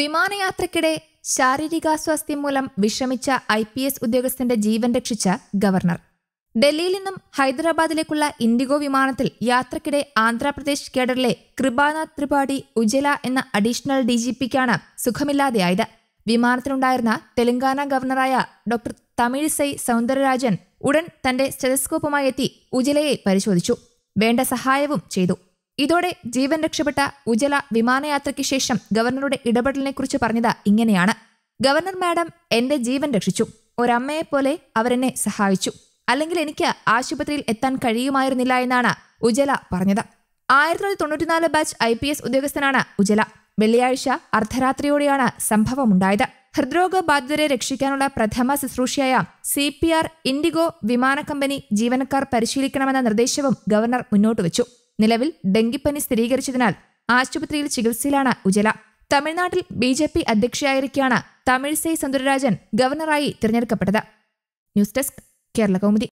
വിമാനയാത്രയ്ക്കിടെ ശാരീരികാസ്വാസ്ഥ്യം മൂലം വിഷമിച്ച I P S ഉദ്യോഗസ്ഥന്റെ ജീവൻ രക്ഷിച്ച ഗവർണർ ഡൽഹിയിൽ നിന്നും ഹൈദരാബാദിലേക്കുള്ള ഇൻഡിഗോ വിമാനത്തിൽ യാത്രക്കിടെ ആന്ധ്രാപ്രദേശ് കേഡറിലെ കൃപാനാഥ് ത്രിപാഠി ഉജല എന്ന അഡീഷണൽ ഡി ജി പിക്കാണ് സുഖമില്ലാതെയായത് വിമാനത്തിലുണ്ടായിരുന്ന തെലങ്കാന ഗവർണറായ ഡോക്ടർ തമിഴിസൈ സൗന്ദരരാജൻ ഉടൻ തന്റെ സ്റ്റെലസ്കോപ്പുമായി എത്തി ഉജലയെ പരിശോധിച്ചു വേണ്ട സഹായവും ചെയ്തു ഇതോടെ ജീവൻ രക്ഷപ്പെട്ട ഉജല വിമാനയാത്രയ്ക്ക് ശേഷം ഗവർണറുടെ ഇടപെടലിനെക്കുറിച്ച് പറഞ്ഞത് ഇങ്ങനെയാണ് ഗവർണർ മാഡം എന്റെ ജീവൻ രക്ഷിച്ചു ഒരമ്മയെപ്പോലെ അവരെന്നെ സഹായിച്ചു അല്ലെങ്കിൽ എനിക്ക് ആശുപത്രിയിൽ എത്താൻ കഴിയുമായിരുന്നില്ല എന്നാണ് ഉജല പറഞ്ഞത് ആയിരത്തി തൊള്ളായിരത്തി തൊണ്ണൂറ്റിനാല് ബാച്ച് ഐ പി എസ് ഉദ്യോഗസ്ഥനാണ് ഉജല വെള്ളിയാഴ്ച അർദ്ധരാത്രിയോടെയാണ് സംഭവമുണ്ടായത് ഹൃദ്രോഗ ബാധിതരെ രക്ഷിക്കാനുള്ള പ്രഥമ ശുശ്രൂഷയായ സി പി ആർ ഇൻഡിഗോ വിമാന കമ്പനി ജീവനക്കാർ പരിശീലിക്കണമെന്ന നിർദ്ദേശവും ഗവർണർ മുന്നോട്ട് വെച്ചു നിലവിൽ ഡെങ്കിപ്പനി സ്ഥിരീകരിച്ചതിനാൽ ആശുപത്രിയിൽ ചികിത്സയിലാണ് ഉജല തമിഴ്നാട്ടിൽ ബി ജെ പി അധ്യക്ഷയായിരിക്കാണ് തമിഴ്സൈ സൗന്ദരരാജൻ ഗവർണറായി തിരഞ്ഞെടുക്കപ്പെട്ടത് ന്യൂസ് ഡെസ്ക് കേരള കൗമുദി